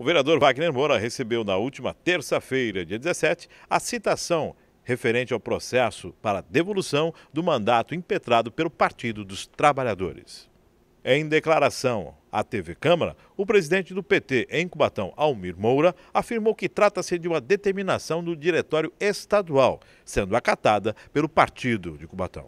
O vereador Wagner Moura recebeu na última terça-feira, dia 17, a citação referente ao processo para devolução do mandato impetrado pelo Partido dos Trabalhadores. Em declaração à TV Câmara, o presidente do PT em Cubatão, Almir Moura, afirmou que trata-se de uma determinação do Diretório Estadual, sendo acatada pelo Partido de Cubatão.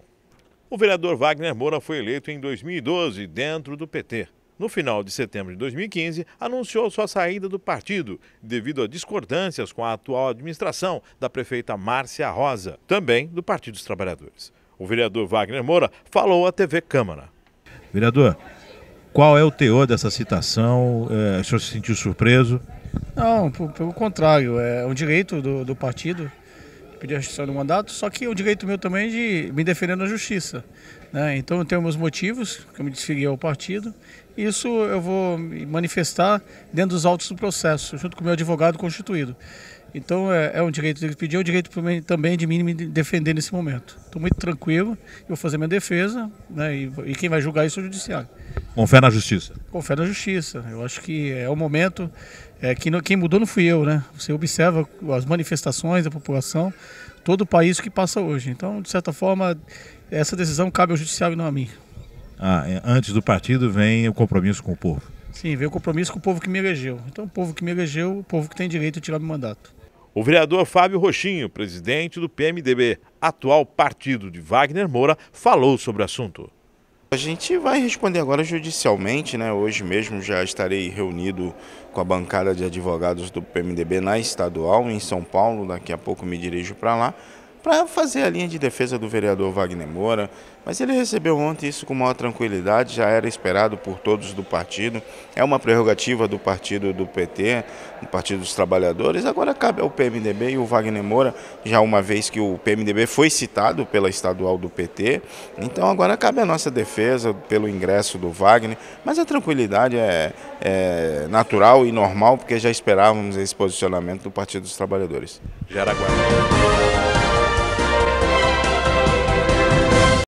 O vereador Wagner Moura foi eleito em 2012 dentro do PT no final de setembro de 2015, anunciou sua saída do partido devido a discordâncias com a atual administração da prefeita Márcia Rosa, também do Partido dos Trabalhadores. O vereador Wagner Moura falou à TV Câmara. Vereador, qual é o teor dessa citação? É, o senhor se sentiu surpreso? Não, pelo contrário, é um direito do, do partido pedir a restrição do mandato, só que o direito meu também é de me defender na justiça. Né? Então eu tenho meus motivos, que eu me desfiguei ao partido, e isso eu vou manifestar dentro dos autos do processo, junto com o meu advogado constituído. Então é, é um direito dele pedir, é um direito também de mim me defender nesse momento. Estou muito tranquilo, eu vou fazer minha defesa, né? e, e quem vai julgar isso é o judiciário. Com fé na justiça. Com fé na justiça. Eu acho que é o momento. É, que quem mudou não fui eu, né? Você observa as manifestações da população, todo o país que passa hoje. Então, de certa forma, essa decisão cabe ao judiciário e não a mim. Ah, é, antes do partido vem o compromisso com o povo. Sim, vem o compromisso com o povo que me elegeu. Então, o povo que me elegeu, o povo que tem direito de tirar meu mandato. O vereador Fábio Roxinho, presidente do PMDB, atual partido de Wagner Moura, falou sobre o assunto. A gente vai responder agora judicialmente, né? Hoje mesmo já estarei reunido com a bancada de advogados do PMDB na estadual, em São Paulo. Daqui a pouco me dirijo para lá para fazer a linha de defesa do vereador Wagner Moura, mas ele recebeu ontem isso com maior tranquilidade, já era esperado por todos do partido, é uma prerrogativa do partido do PT, do Partido dos Trabalhadores, agora cabe ao PMDB e o Wagner Moura, já uma vez que o PMDB foi citado pela estadual do PT, então agora cabe a nossa defesa pelo ingresso do Wagner, mas a tranquilidade é, é natural e normal, porque já esperávamos esse posicionamento do Partido dos Trabalhadores. Jaraguá.